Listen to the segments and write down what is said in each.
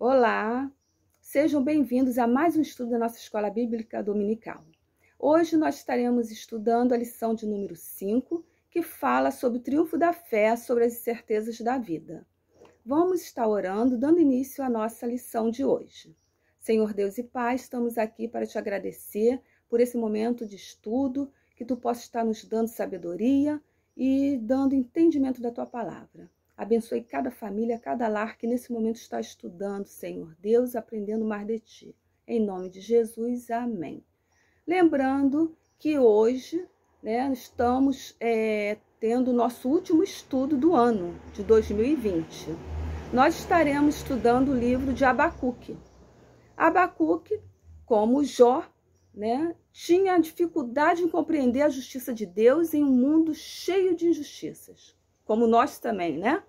Olá, sejam bem-vindos a mais um estudo da nossa Escola Bíblica Dominical. Hoje nós estaremos estudando a lição de número 5, que fala sobre o triunfo da fé sobre as incertezas da vida. Vamos estar orando, dando início à nossa lição de hoje. Senhor Deus e Pai, estamos aqui para te agradecer por esse momento de estudo, que tu possa estar nos dando sabedoria e dando entendimento da tua palavra. Abençoe cada família, cada lar que nesse momento está estudando, Senhor Deus, aprendendo mais de Ti. Em nome de Jesus, amém. Lembrando que hoje né, estamos é, tendo o nosso último estudo do ano de 2020. Nós estaremos estudando o livro de Abacuque. Abacuque, como Jó, né, tinha dificuldade em compreender a justiça de Deus em um mundo cheio de injustiças como nós também, né?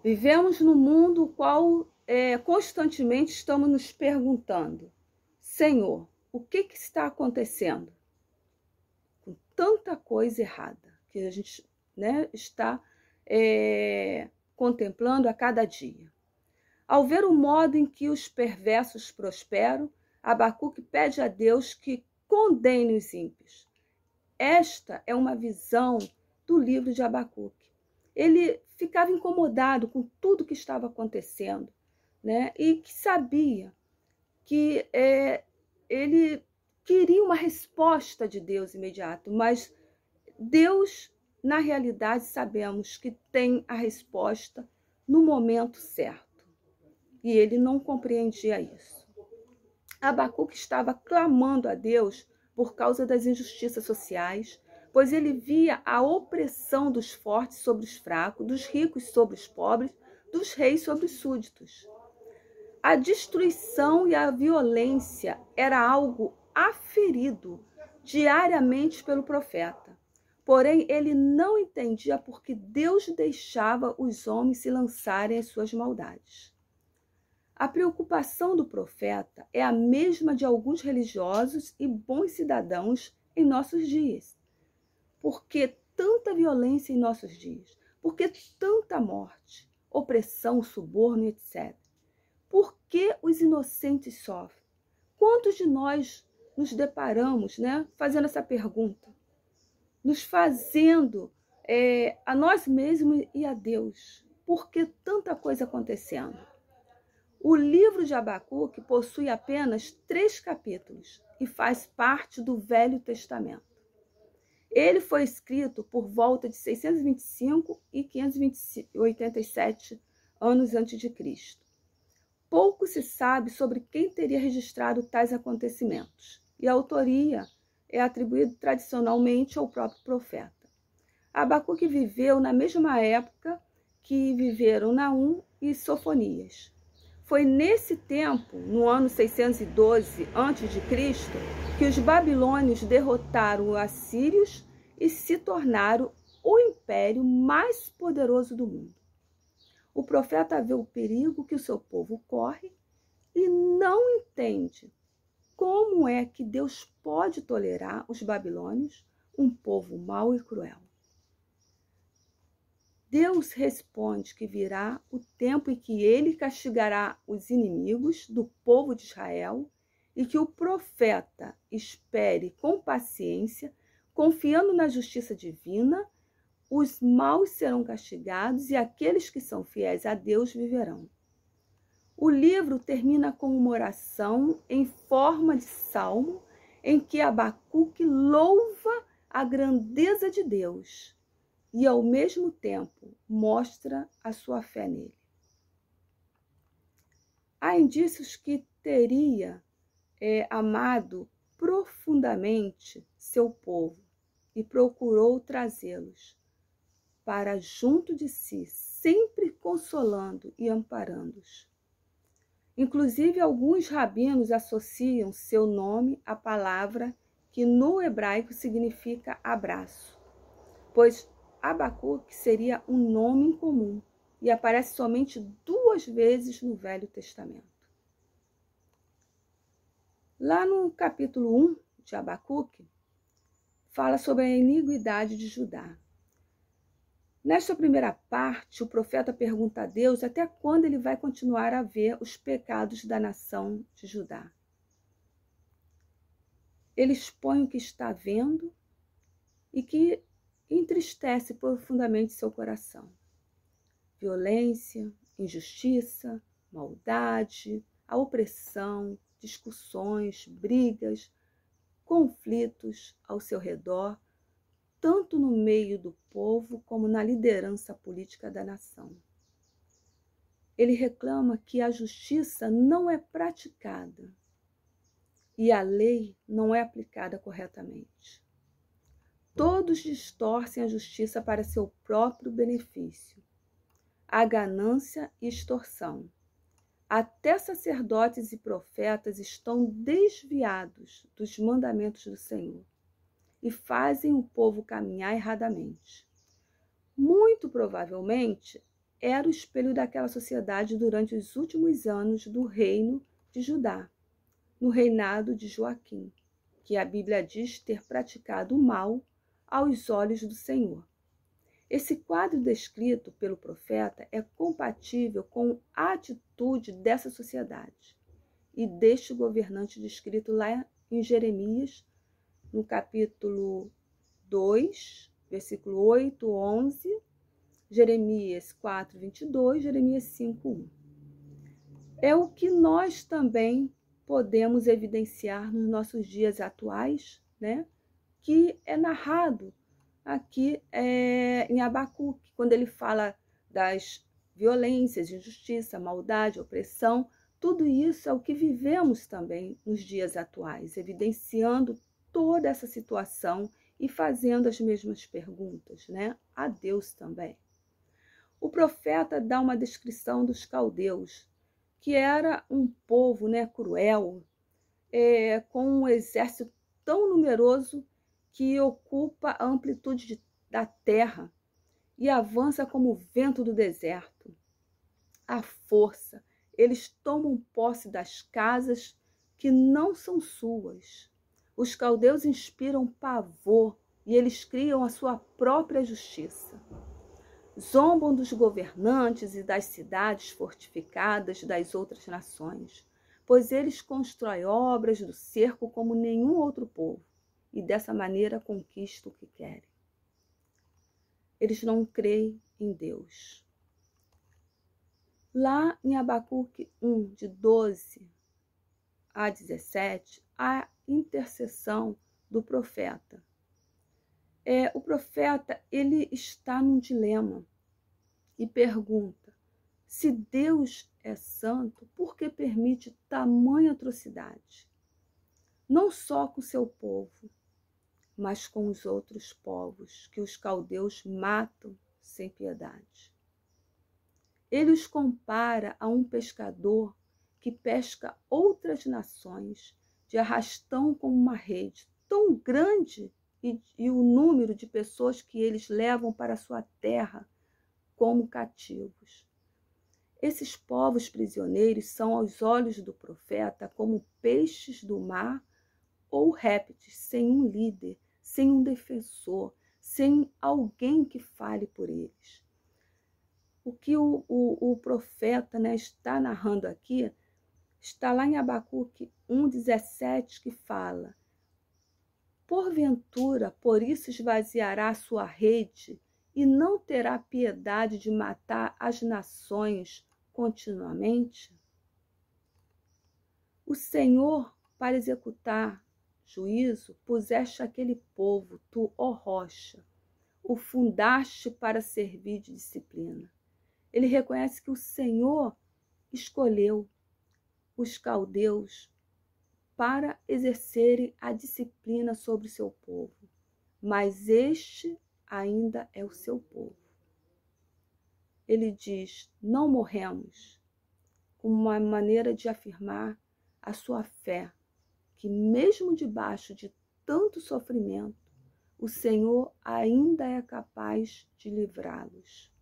Vivemos num mundo qual é, constantemente estamos nos perguntando: Senhor, o que, que está acontecendo? Com tanta coisa errada que a gente né, está é, contemplando a cada dia. Ao ver o modo em que os perversos prosperam, Abacuque pede a Deus que condene os ímpios. Esta é uma visão do livro de Abacuque ele ficava incomodado com tudo que estava acontecendo, né? E que sabia que é, ele queria uma resposta de Deus imediato, mas Deus, na realidade, sabemos que tem a resposta no momento certo. E ele não compreendia isso. Abacuque estava clamando a Deus por causa das injustiças sociais, pois ele via a opressão dos fortes sobre os fracos, dos ricos sobre os pobres, dos reis sobre os súditos. A destruição e a violência era algo aferido diariamente pelo profeta. Porém, ele não entendia por que Deus deixava os homens se lançarem às suas maldades. A preocupação do profeta é a mesma de alguns religiosos e bons cidadãos em nossos dias. Por que tanta violência em nossos dias? Por que tanta morte, opressão, suborno, etc.? Por que os inocentes sofrem? Quantos de nós nos deparamos né, fazendo essa pergunta? Nos fazendo é, a nós mesmos e a Deus. Por que tanta coisa acontecendo? O livro de Abacuque possui apenas três capítulos e faz parte do Velho Testamento. Ele foi escrito por volta de 625 e 587 anos antes de Cristo. Pouco se sabe sobre quem teria registrado tais acontecimentos, e a autoria é atribuída tradicionalmente ao próprio profeta. Abacuque viveu na mesma época que viveram Naum e Sofonias. Foi nesse tempo, no ano 612 a.C., que os babilônios derrotaram os assírios e se tornaram o império mais poderoso do mundo. O profeta vê o perigo que o seu povo corre e não entende como é que Deus pode tolerar os babilônios, um povo mau e cruel. Deus responde que virá o tempo em que ele castigará os inimigos do povo de Israel e que o profeta espere com paciência, confiando na justiça divina, os maus serão castigados e aqueles que são fiéis a Deus viverão. O livro termina com uma oração em forma de salmo em que Abacuque louva a grandeza de Deus e, ao mesmo tempo, mostra a sua fé nele. Há indícios que teria é, amado profundamente seu povo e procurou trazê-los para junto de si, sempre consolando e amparando-os. Inclusive, alguns rabinos associam seu nome à palavra que no hebraico significa abraço, pois Abacuque seria um nome comum e aparece somente duas vezes no Velho Testamento. Lá no capítulo 1 de Abacuque, fala sobre a iniquidade de Judá. Nesta primeira parte, o profeta pergunta a Deus até quando ele vai continuar a ver os pecados da nação de Judá. Ele expõe o que está vendo e que entristece profundamente seu coração. Violência, injustiça, maldade, a opressão, discussões, brigas, conflitos ao seu redor, tanto no meio do povo como na liderança política da nação. Ele reclama que a justiça não é praticada e a lei não é aplicada corretamente. Todos distorcem a justiça para seu próprio benefício. A ganância e extorsão. Até sacerdotes e profetas estão desviados dos mandamentos do Senhor e fazem o povo caminhar erradamente. Muito provavelmente era o espelho daquela sociedade durante os últimos anos do reino de Judá, no reinado de Joaquim, que a Bíblia diz ter praticado o mal aos olhos do Senhor. Esse quadro descrito pelo profeta é compatível com a atitude dessa sociedade e deste governante descrito lá em Jeremias, no capítulo 2, versículo 8, 11, Jeremias 4, 22, Jeremias 5, 1. É o que nós também podemos evidenciar nos nossos dias atuais, né? que é narrado aqui é, em Abacuque, quando ele fala das violências, injustiça, maldade, opressão, tudo isso é o que vivemos também nos dias atuais, evidenciando toda essa situação e fazendo as mesmas perguntas, né? A Deus também. O profeta dá uma descrição dos caldeus, que era um povo, né, cruel, é, com um exército tão numeroso que ocupa a amplitude de, da terra e avança como o vento do deserto. A força, eles tomam posse das casas que não são suas. Os caldeus inspiram pavor e eles criam a sua própria justiça. Zombam dos governantes e das cidades fortificadas das outras nações, pois eles constroem obras do cerco como nenhum outro povo e dessa maneira conquistam o que querem. Eles não creem em Deus. Lá em Abacuque 1, de 12 a 17, a intercessão do profeta. É, o profeta ele está num dilema e pergunta: se Deus é santo, por que permite tamanha atrocidade? Não só com seu povo, mas com os outros povos que os caldeus matam sem piedade. Ele os compara a um pescador que pesca outras nações de arrastão com uma rede tão grande e, e o número de pessoas que eles levam para sua terra como cativos. Esses povos prisioneiros são, aos olhos do profeta, como peixes do mar ou répteis sem um líder sem um defensor, sem alguém que fale por eles. O que o, o, o profeta né, está narrando aqui está lá em Abacuque 1,17 que fala: Porventura, por isso esvaziará a sua rede e não terá piedade de matar as nações continuamente? O Senhor, para executar juízo, puseste aquele povo, tu, ó rocha, o fundaste para servir de disciplina. Ele reconhece que o Senhor escolheu os caldeus para exercerem a disciplina sobre o seu povo, mas este ainda é o seu povo. Ele diz: Não morremos, como uma maneira de afirmar a sua fé que, mesmo debaixo de tanto sofrimento, o Senhor ainda é capaz de livrá-los.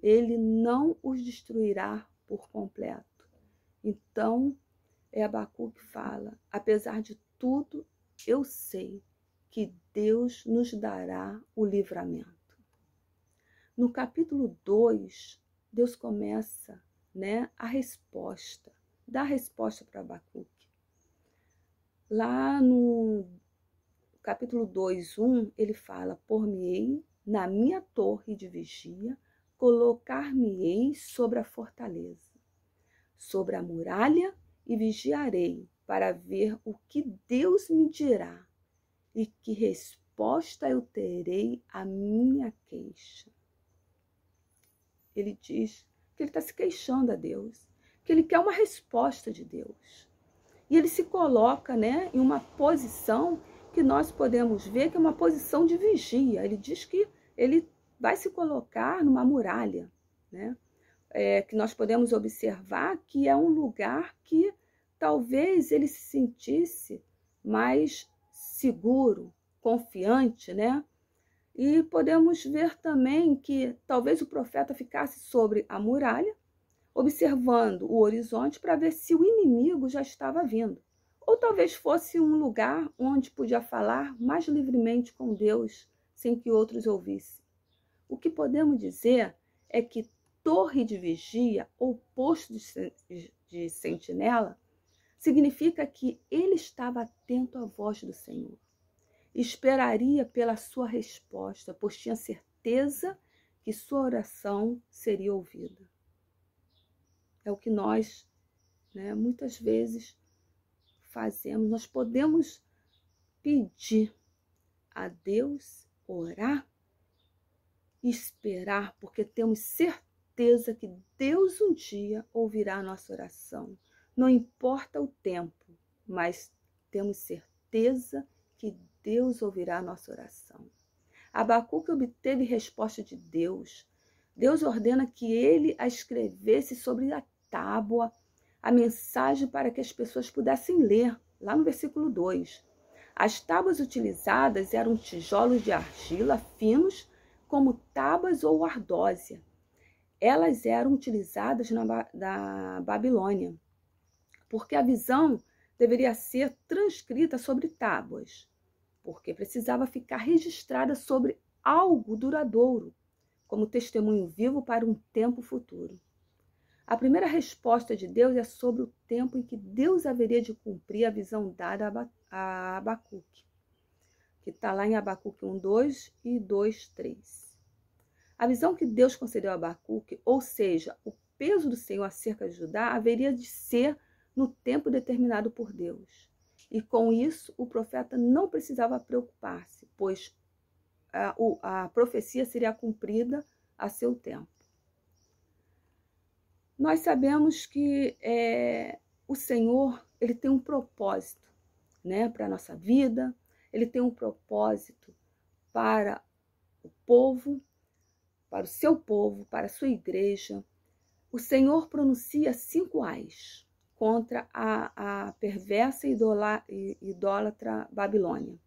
Ele não os destruirá por completo. Então, é Abacu que fala: apesar de tudo, eu sei que Deus nos dará o livramento. No capítulo 2, Deus começa né, a resposta, dá a resposta para Abacuque. Lá no capítulo 2, 1, ele fala: Por-me-ei na minha torre de vigia, colocar-me-ei sobre a fortaleza, sobre a muralha e vigiarei para ver o que Deus me dirá e que resposta eu terei à minha queixa. Ele diz que ele está se queixando a Deus, que ele quer uma resposta de Deus. E ele se coloca né, em uma posição que nós podemos ver que é uma posição de vigia. Ele diz que ele vai se colocar numa muralha, né? É, que nós podemos observar que é um lugar que talvez ele se sentisse mais seguro, confiante, né? E podemos ver também que talvez o profeta ficasse sobre a muralha, observando o horizonte para ver se o inimigo já estava vindo. Ou talvez fosse um lugar onde podia falar mais livremente com Deus sem que outros ouvissem. O que podemos dizer é que torre de vigia ou posto de sentinela significa que ele estava atento à voz do Senhor. Esperaria pela sua resposta, pois tinha certeza que sua oração seria ouvida. É o que nós, né, muitas vezes fazemos. Nós podemos pedir a Deus, orar, esperar, porque temos certeza que Deus um dia ouvirá a nossa oração. Não importa o tempo, mas temos certeza que Deus ouvirá a nossa oração. Abacuque obteve resposta de Deus. Deus ordena que ele a escrevesse sobre a tábua a mensagem para que as pessoas pudessem ler, lá no versículo 2. As tábuas utilizadas eram tijolos de argila finos, como tabas ou ardósia. Elas eram utilizadas na da Babilônia, porque a visão deveria ser transcrita sobre tábuas, porque precisava ficar registrada sobre algo duradouro, como testemunho vivo para um tempo futuro. A primeira resposta de Deus é sobre o tempo em que Deus haveria de cumprir a visão dada a Abacuque, que está lá em Abacuque 1, 2 e 2, 3. A visão que Deus concedeu a Abacuque, ou seja, o peso do Senhor acerca de Judá, haveria de ser no tempo determinado por Deus. E com isso, o profeta não precisava preocupar-se, pois a, a profecia seria cumprida a seu tempo. Nós sabemos que é, o Senhor ele tem um propósito né, para a nossa vida, ele tem um propósito para o povo, para o seu povo, para a sua igreja. O Senhor pronuncia cinco ais contra a, a perversa e idólatra Babilônia.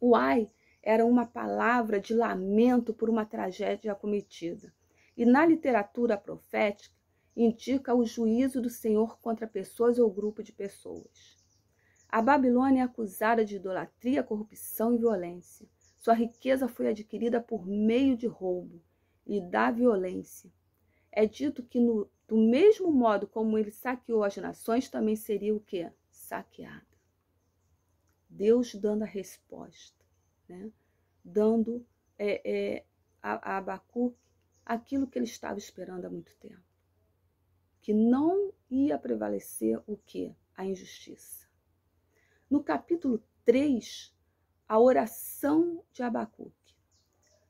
O ai era uma palavra de lamento por uma tragédia cometida E na literatura profética, indica o juízo do Senhor contra pessoas ou grupo de pessoas. A Babilônia é acusada de idolatria, corrupção e violência. Sua riqueza foi adquirida por meio de roubo e da violência. É dito que no, do mesmo modo como ele saqueou as nações, também seria o que? Saqueada. Deus dando a resposta, né? dando é, é, a, a aquilo que ele estava esperando há muito tempo que não ia prevalecer o que? A injustiça. No capítulo 3, a oração de Abacuque.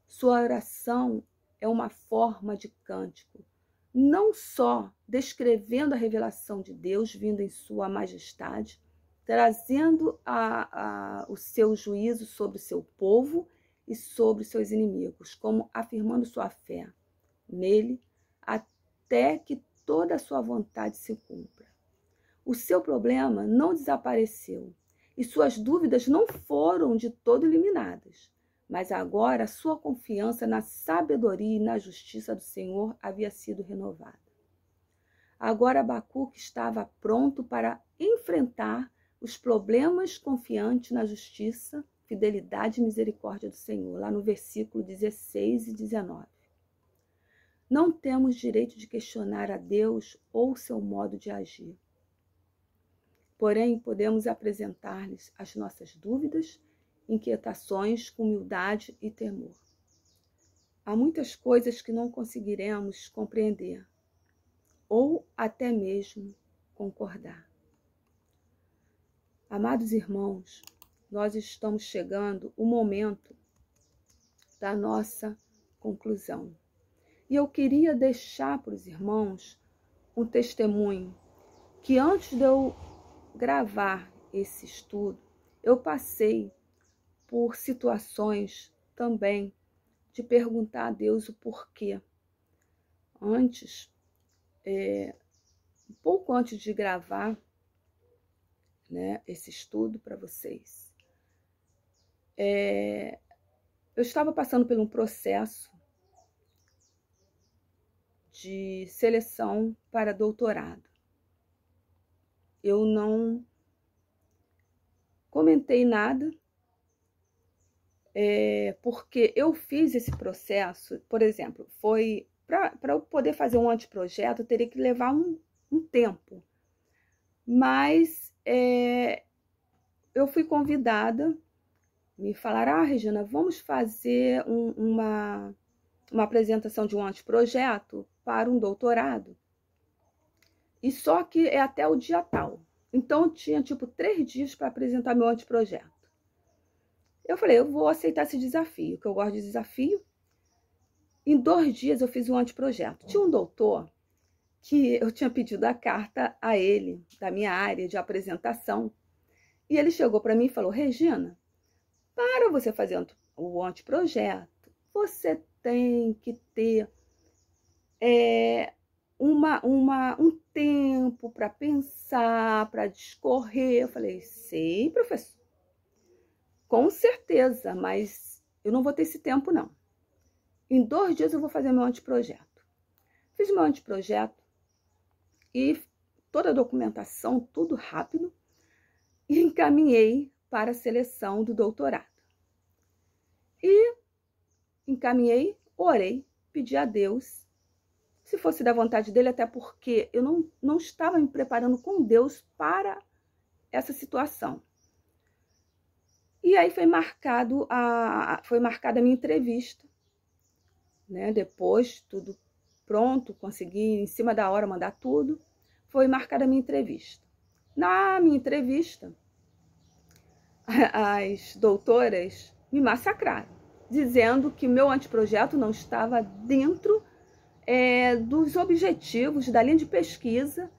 Sua oração é uma forma de cântico, não só descrevendo a revelação de Deus vindo em sua majestade, trazendo a, a, o seu juízo sobre seu povo e sobre seus inimigos, como afirmando sua fé nele, até que toda a sua vontade se cumpra. O seu problema não desapareceu e suas dúvidas não foram de todo eliminadas, mas agora sua confiança na sabedoria e na justiça do Senhor havia sido renovada. Agora Abacuque estava pronto para enfrentar os problemas confiante na justiça, fidelidade e misericórdia do Senhor, lá no versículo 16 e 19. Não temos direito de questionar a Deus ou seu modo de agir. Porém, podemos apresentar-lhes as nossas dúvidas, inquietações com humildade e temor. Há muitas coisas que não conseguiremos compreender ou até mesmo concordar. Amados irmãos, nós estamos chegando o momento da nossa conclusão. E eu queria deixar para os irmãos um testemunho que antes de eu gravar esse estudo, eu passei por situações também de perguntar a Deus o porquê. Antes, é, um pouco antes de gravar né, esse estudo para vocês, é, eu estava passando por um processo de seleção para doutorado. Eu não comentei nada, é, porque eu fiz esse processo, por exemplo, foi para eu poder fazer um anteprojeto, eu teria que levar um, um tempo. Mas é, eu fui convidada, me falaram, ah, Regina, vamos fazer um, uma, uma apresentação de um anteprojeto para um doutorado. E só que é até o dia tal. Então eu tinha tipo três dias para apresentar meu anteprojeto. Eu falei, eu vou aceitar esse desafio, que eu gosto de desafio. Em dois dias eu fiz um anteprojeto. Tinha um doutor que eu tinha pedido a carta a ele, da minha área de apresentação. E ele chegou para mim e falou: Regina, para você fazer o anteprojeto, você tem que ter é, uma, uma, um tempo para pensar, para discorrer. Eu falei, sei, professor, com certeza, mas eu não vou ter esse tempo, não. Em dois dias eu vou fazer meu anteprojeto. Fiz meu anteprojeto e toda a documentação, tudo rápido, e encaminhei para a seleção do doutorado. E encaminhei, orei, pedi a Deus se fosse da vontade dele, até porque eu não, não estava me preparando com Deus para essa situação. E aí foi marcado a foi marcada a minha entrevista, né? Depois tudo pronto, consegui em cima da hora mandar tudo, foi marcada a minha entrevista. Na minha entrevista, as doutoras me massacraram, dizendo que meu anteprojeto não estava dentro é, dos objetivos da linha de pesquisa,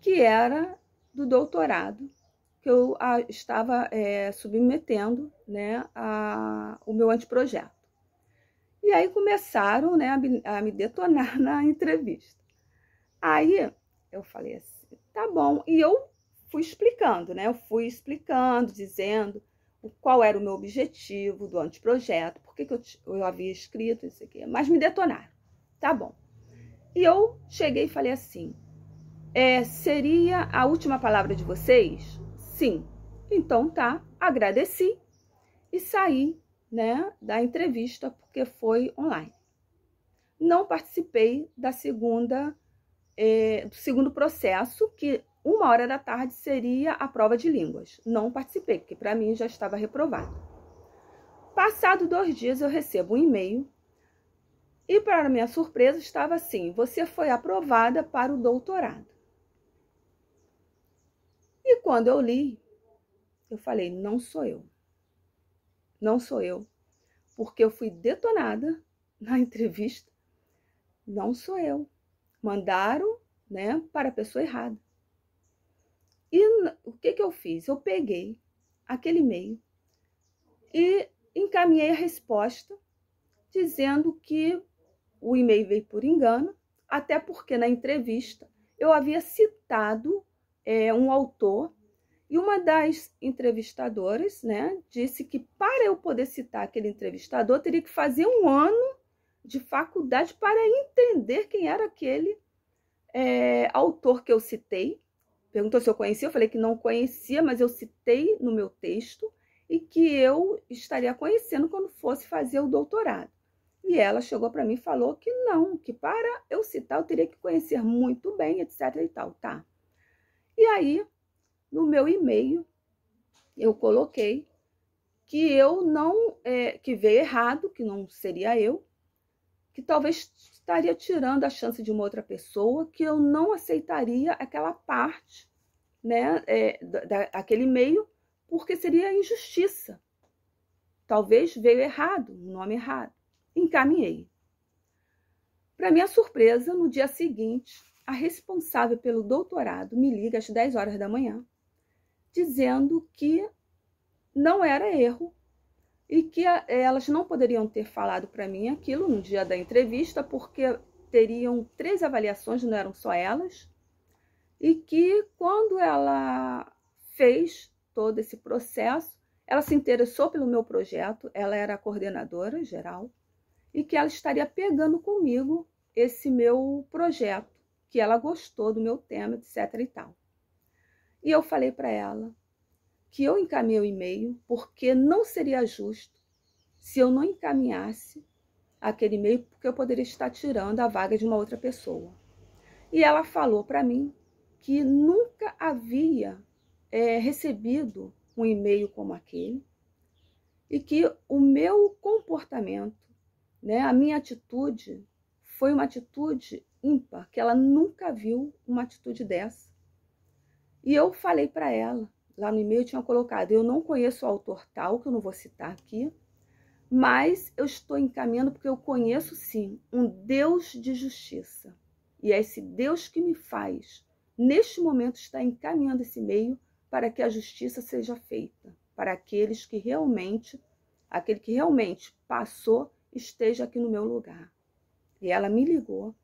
que era do doutorado, que eu a, estava é, submetendo né, a, o meu anteprojeto. E aí começaram né, a, a me detonar na entrevista. Aí eu falei assim, tá bom. E eu fui explicando, né? Eu fui explicando, dizendo qual era o meu objetivo do anteprojeto, por que, que eu, eu havia escrito isso aqui, mas me detonaram. Tá bom. E eu cheguei e falei assim: é, seria a última palavra de vocês? Sim. Então tá, agradeci e saí né, da entrevista porque foi online. Não participei da segunda, é, do segundo processo, que uma hora da tarde seria a prova de línguas. Não participei, porque para mim já estava reprovado. Passado dois dias, eu recebo um e-mail e, para minha surpresa, estava assim: você foi aprovada para o doutorado. E quando eu li, eu falei: não sou eu. Não sou eu. Porque eu fui detonada na entrevista. Não sou eu. Mandaram né, para a pessoa errada. E o que, que eu fiz? Eu peguei aquele e-mail e encaminhei a resposta dizendo que o e-mail veio por engano, até porque na entrevista eu havia citado é, um autor e uma das entrevistadoras né, disse que para eu poder citar aquele entrevistador, teria que fazer um ano de faculdade para entender quem era aquele é, autor que eu citei. Perguntou se eu conhecia, eu falei que não conhecia, mas eu citei no meu texto e que eu estaria conhecendo quando fosse fazer o doutorado. E ela chegou para mim e falou que não, que para eu citar eu teria que conhecer muito bem, etc e tal, tá? E aí, no meu e-mail, eu coloquei que eu não, é, que veio errado, que não seria eu, que talvez estaria tirando a chance de uma outra pessoa, que eu não aceitaria aquela parte, né, é, da, aquele e-mail, porque seria injustiça. Talvez veio errado, nome errado encaminhei. Para minha surpresa, no dia seguinte, a responsável pelo doutorado me liga às 10 horas da manhã, dizendo que não era erro e que eh, elas não poderiam ter falado para mim aquilo no dia da entrevista, porque teriam três avaliações, não eram só elas, e que quando ela fez todo esse processo, ela se interessou pelo meu projeto, ela era coordenadora geral, e que ela estaria pegando comigo esse meu projeto, que ela gostou do meu tema, etc e tal. E eu falei para ela que eu encaminhei o e-mail porque não seria justo se eu não encaminhasse aquele e-mail porque eu poderia estar tirando a vaga de uma outra pessoa. E ela falou para mim que nunca havia é, recebido um e-mail como aquele e que o meu comportamento né? A minha atitude foi uma atitude ímpar, que ela nunca viu uma atitude dessa. E eu falei para ela, lá no e-mail tinha colocado, eu não conheço o autor tal, que eu não vou citar aqui, mas eu estou encaminhando porque eu conheço sim um Deus de justiça. E é esse Deus que me faz, neste momento, está encaminhando esse meio para que a justiça seja feita para aqueles que realmente, aquele que realmente passou esteja aqui no meu lugar. E ela me ligou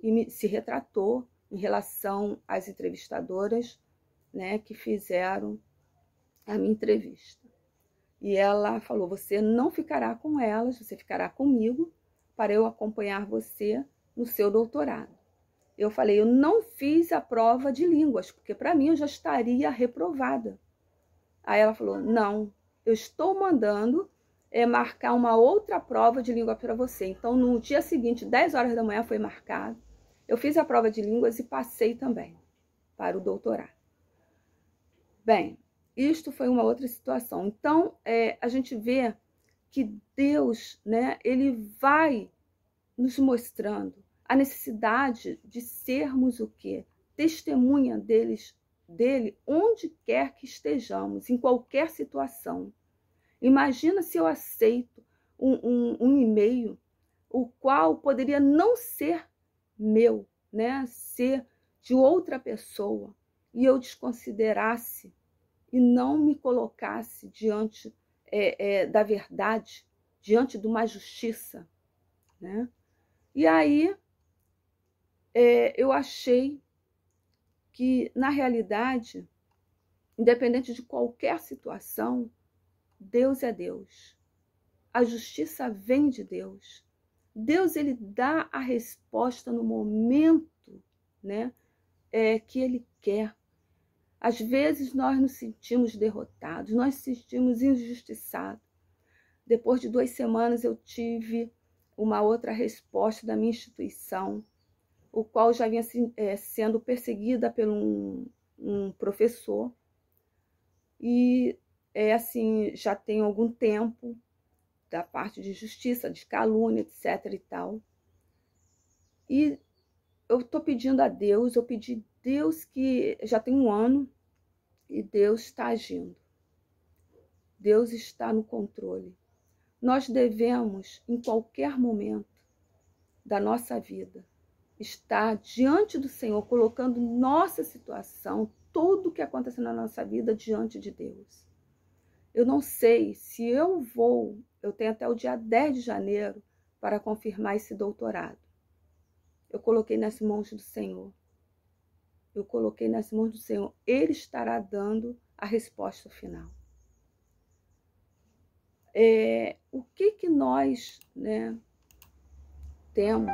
e me, se retratou em relação às entrevistadoras né, que fizeram a minha entrevista. E ela falou: Você não ficará com elas, você ficará comigo para eu acompanhar você no seu doutorado. Eu falei: Eu não fiz a prova de línguas, porque para mim eu já estaria reprovada. Aí ela falou: Não, eu estou mandando é, marcar uma outra prova de língua para você. Então, no dia seguinte, 10 horas da manhã, foi marcado. Eu fiz a prova de línguas e passei também para o doutorado. Bem, isto foi uma outra situação. Então, é, a gente vê que Deus, né, ele vai nos mostrando a necessidade de sermos o quê? Testemunha deles, dele onde quer que estejamos, em qualquer situação. Imagina se eu aceito um, um, um e-mail, o qual poderia não ser meu, né? ser de outra pessoa, e eu desconsiderasse e não me colocasse diante é, é, da verdade, diante de uma justiça. Né? E aí é, eu achei que, na realidade, independente de qualquer situação, Deus é Deus. A justiça vem de Deus. Deus ele dá a resposta no momento, né, é, que ele quer. Às vezes nós nos sentimos derrotados, nós nos sentimos injustiçados. Depois de duas semanas eu tive uma outra resposta da minha instituição, o qual já vinha é, sendo perseguida por um, um professor e é assim, já tem algum tempo da parte de justiça, de calúnia, etc e tal. E eu estou pedindo a Deus, eu pedi Deus que já tem um ano e Deus está agindo. Deus está no controle. Nós devemos, em qualquer momento da nossa vida, estar diante do Senhor, colocando nossa situação, tudo o que acontece na nossa vida diante de Deus. Eu não sei se eu vou, eu tenho até o dia 10 de janeiro para confirmar esse doutorado. Eu coloquei nas mãos do Senhor. Eu coloquei nas mãos do Senhor. Ele estará dando a resposta final. É, o que que nós né, temos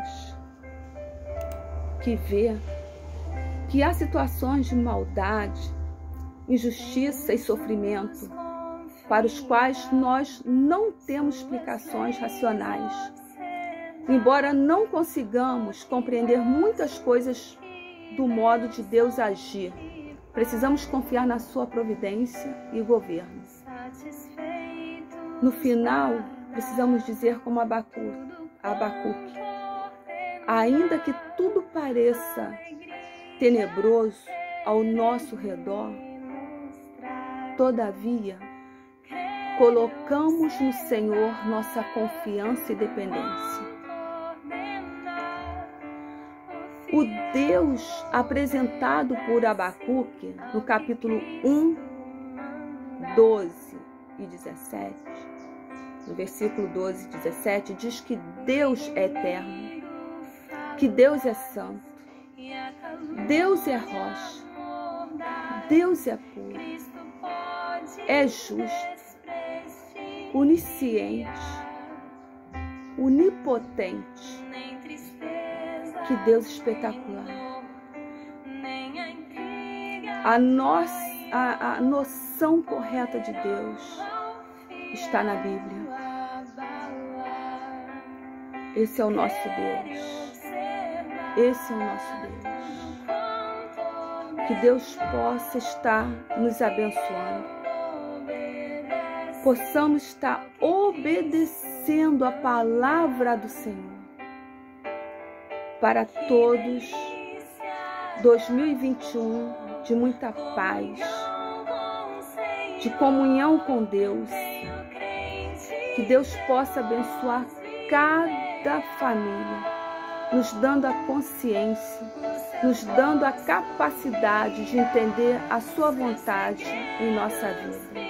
que ver que há situações de maldade, injustiça e sofrimento para os quais nós não temos explicações racionais. Embora não consigamos compreender muitas coisas do modo de Deus agir, precisamos confiar na sua providência e governo. No final, precisamos dizer como Abacuque, ainda que tudo pareça tenebroso ao nosso redor, todavia colocamos no Senhor nossa confiança e dependência. O Deus apresentado por Abacuque no capítulo 1, 12 e 17, no versículo 12 e 17, diz que Deus é eterno, que Deus é santo, Deus é rocha, Deus é puro, é justo onisciente, onipotente. Que Deus espetacular. A, nossa, a, a noção correta de Deus está na Bíblia. Esse é o nosso Deus. Esse é o nosso Deus. Que Deus possa estar nos abençoando possamos estar obedecendo a palavra do Senhor. Para todos, 2021 de muita paz, de comunhão com Deus. Que Deus possa abençoar cada família, nos dando a consciência, nos dando a capacidade de entender a Sua vontade em nossa vida.